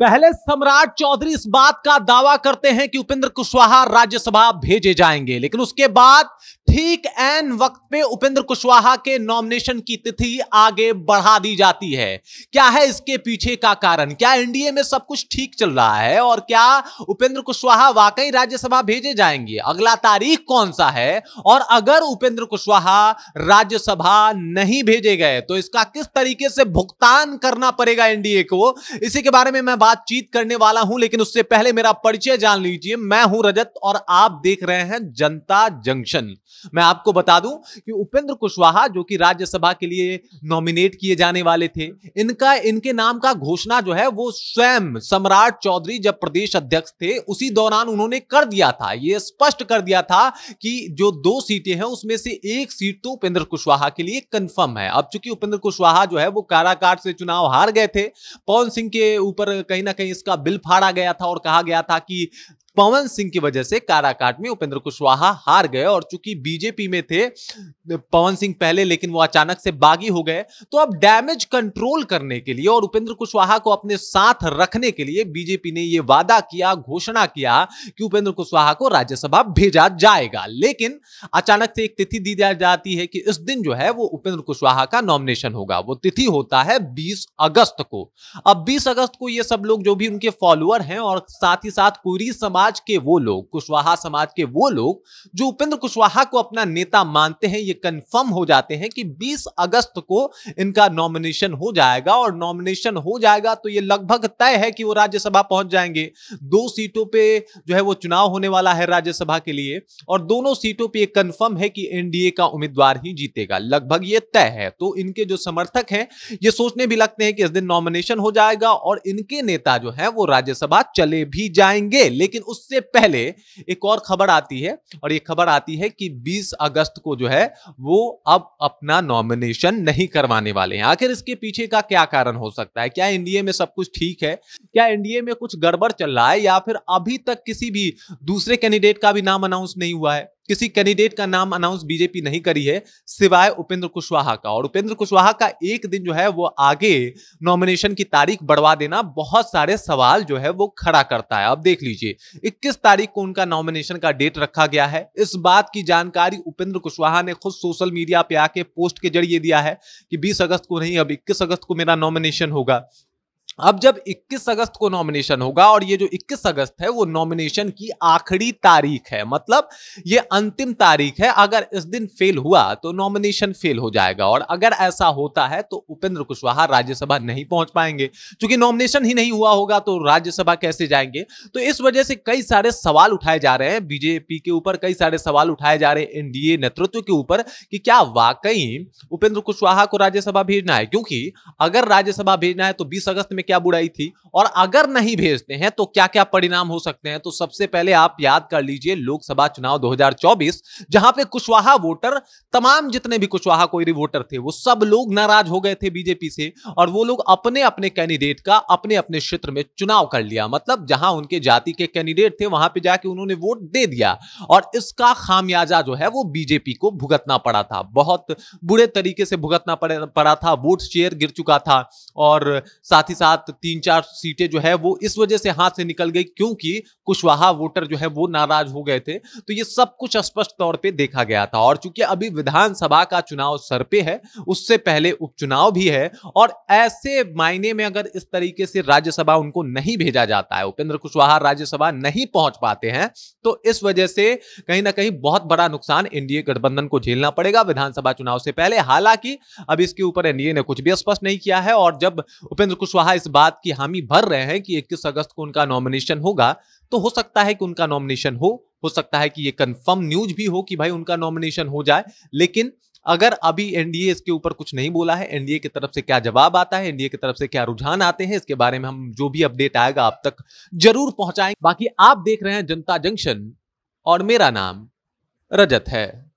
पहले सम्राट चौधरी इस बात का दावा करते हैं कि उपेंद्र कुशवाहा राज्यसभा भेजे जाएंगे लेकिन उसके बाद ठीक एन वक्त पे उपेंद्र कुशवाहा के नॉमिनेशन की तिथि आगे बढ़ा दी जाती है क्या है इसके पीछे का कारण क्या एनडीए में सब कुछ ठीक चल रहा है और क्या उपेंद्र कुशवाहा वाकई राज्यसभा भेजे जाएंगे अगला तारीख कौन सा है और अगर उपेंद्र कुशवाहा राज्यसभा नहीं भेजे गए तो इसका किस तरीके से भुगतान करना पड़ेगा एनडीए को इसी के बारे में मैं बातचीत करने वाला हूं लेकिन उससे पहले मेरा परिचय जान लीजिए मैं हूं रजत और आप देख रहे हैं जनता जंक्शन मैं आपको बता दूं कि उपेंद्र कुशवाहा जो कि राज्यसभा के लिए नॉमिनेट किए जाने वाले थे इनका इनके नाम का घोषणा जो है वो स्वयं सम्राट चौधरी जब प्रदेश अध्यक्ष थे उसी दौरान उन्होंने कर दिया था ये स्पष्ट कर दिया था कि जो दो सीटें हैं उसमें से एक सीट तो उपेंद्र कुशवाहा के लिए कंफर्म है अब चूंकि उपेंद्र कुशवाहा जो है वो काराकाट से चुनाव हार गए थे पवन सिंह के ऊपर कहीं ना कहीं इसका बिल फाड़ा गया था और कहा गया था कि पवन सिंह की वजह से काराकाट में उपेंद्र कुशवाहा हार गए और चूंकि बीजेपी में थे पवन सिंह पहले लेकिन वो अचानक से बागी हो गए तो अब डैमेज कंट्रोल करने के लिए और उपेंद्र कुशवाहा को अपने साथ रखने के लिए बीजेपी ने ये वादा किया घोषणा किया कि उपेंद्र कुशवाहा को राज्यसभा भेजा जाएगा लेकिन अचानक से एक तिथि दी जाती है कि इस दिन जो है वो उपेंद्र कुशवाहा का नॉमिनेशन होगा वो तिथि होता है बीस अगस्त को अब बीस अगस्त को ये सब लोग जो भी उनके फॉलोअर हैं और साथ ही साथ कुरी समाज समाज के वो लोग कुशवाहा समाज के वो लोग जो उपेंद्र कुशवाहा को अपना नेता मानते हैं ये कंफर्म हो जाते हैं कि 20 अगस्त को इनका नॉमिनेशन हो जाएगा और नॉमिनेशन हो जाएगा तो ये लगभग तय है कि वो राज्यसभा पहुंच जाएंगे दो सीटों पे जो है वो चुनाव होने वाला है राज्यसभा के लिए और दोनों सीटों पर यह कंफर्म है कि एनडीए का उम्मीदवार ही जीतेगा लगभग ये तय है तो इनके जो समर्थक हैं ये सोचने भी लगते हैं कि इस दिन नॉमिनेशन हो जाएगा और इनके नेता जो है वो राज्यसभा चले भी जाएंगे लेकिन उससे पहले एक और खबर आती है और ये खबर आती है कि 20 अगस्त को जो है वो अब अपना नॉमिनेशन नहीं करवाने वाले हैं आखिर इसके पीछे का क्या कारण हो सकता है क्या एनडीए में सब कुछ ठीक है क्या एनडीए में कुछ गड़बड़ चल रहा है या फिर अभी तक किसी भी दूसरे कैंडिडेट का भी नाम अनाउंस नहीं हुआ है किसी कैंडिडेट का नाम अनाउंस बीजेपी नहीं करी है सिवाय उपेंद्र कुशवाहा का और उपेंद्र कुशवाहा का एक दिन जो है वो आगे नॉमिनेशन की तारीख बढ़वा देना बहुत सारे सवाल जो है वो खड़ा करता है अब देख लीजिए 21 तारीख को उनका नॉमिनेशन का डेट रखा गया है इस बात की जानकारी उपेंद्र कुशवाहा ने खुद सोशल मीडिया पे आके पोस्ट के जरिए दिया है कि बीस अगस्त को नहीं अब इक्कीस अगस्त को मेरा नॉमिनेशन होगा अब जब 21 अगस्त को नॉमिनेशन होगा और ये जो 21 अगस्त है वो नॉमिनेशन की आखिरी तारीख है मतलब ये अंतिम तारीख है अगर इस दिन फेल हुआ तो नॉमिनेशन फेल हो जाएगा और अगर ऐसा होता है तो उपेंद्र कुशवाहा राज्यसभा नहीं पहुंच पाएंगे क्योंकि नॉमिनेशन ही नहीं हुआ होगा तो राज्यसभा कैसे जाएंगे तो इस वजह से कई सारे सवाल उठाए जा रहे हैं बीजेपी के ऊपर कई सारे सवाल उठाए जा रहे हैं एनडीए नेतृत्व के ऊपर कि क्या वाकई उपेंद्र कुशवाहा को राज्यसभा भेजना है क्योंकि अगर राज्यसभा भेजना है तो बीस अगस्त में क्या बुराई थी और अगर नहीं भेजते हैं तो क्या क्या परिणाम हो सकते हैं तो सबसे पहले आप याद कर लीजिए लोकसभा चुनाव 2024 जहां पे कुशवाहा वोटर तमाम जितने भी कुशवाहा कोयरी वोटर थे वो सब लोग नाराज हो गए थे बीजेपी से और वो लोग अपने अपने कैंडिडेट का अपने अपने क्षेत्र में चुनाव कर लिया मतलब जहां उनके जाति के कैंडिडेट थे वहां पर जाके उन्होंने वोट दे दिया और इसका खामियाजा जो है वो बीजेपी को भुगतना पड़ा था बहुत बुरे तरीके से भुगतना पड़ा था वोट शेयर गिर चुका था और साथ ही साथ सात तीन चार सीटें जो है वो इस वजह से हाथ से निकल गई क्योंकि कुशवाहा वोटर जो है वो नाराज हो गए थे तो ये सब कुछ स्पष्ट तौर पे देखा गया था और चूंकि अभी विधानसभा का चुनाव सर पे है उससे पहले उपचुनाव भी है और ऐसे मायने में अगर इस तरीके से राज्यसभा उनको नहीं भेजा जाता है उपेंद्र कुशवाहा राज्यसभा नहीं पहुंच पाते हैं तो इस वजह से कहीं ना कहीं बहुत बड़ा नुकसान एनडीए गठबंधन को झेलना पड़ेगा विधानसभा चुनाव से पहले हालांकि अब इसके ऊपर एनडीए ने कुछ भी स्पष्ट नहीं किया है और जब उपेंद्र कुशवाहा इस बात की हामी भर रहे हैं कि 21 अगस्त को उनका नॉमिनेशन होगा तो हो सकता है कि उनका नॉमिनेशन हो हो सकता है कि ये कंफर्म न्यूज भी हो कि भाई उनका नॉमिनेशन हो जाए लेकिन अगर अभी एनडीए इसके ऊपर कुछ नहीं बोला है एनडीए की तरफ से क्या जवाब आता है एनडीए की तरफ से क्या रुझान आते हैं इसके बारे में हम जो भी अपडेट आएगा आप तक जरूर पहुंचाएंगे बाकी आप देख रहे हैं जनता जंक्शन और मेरा नाम रजत है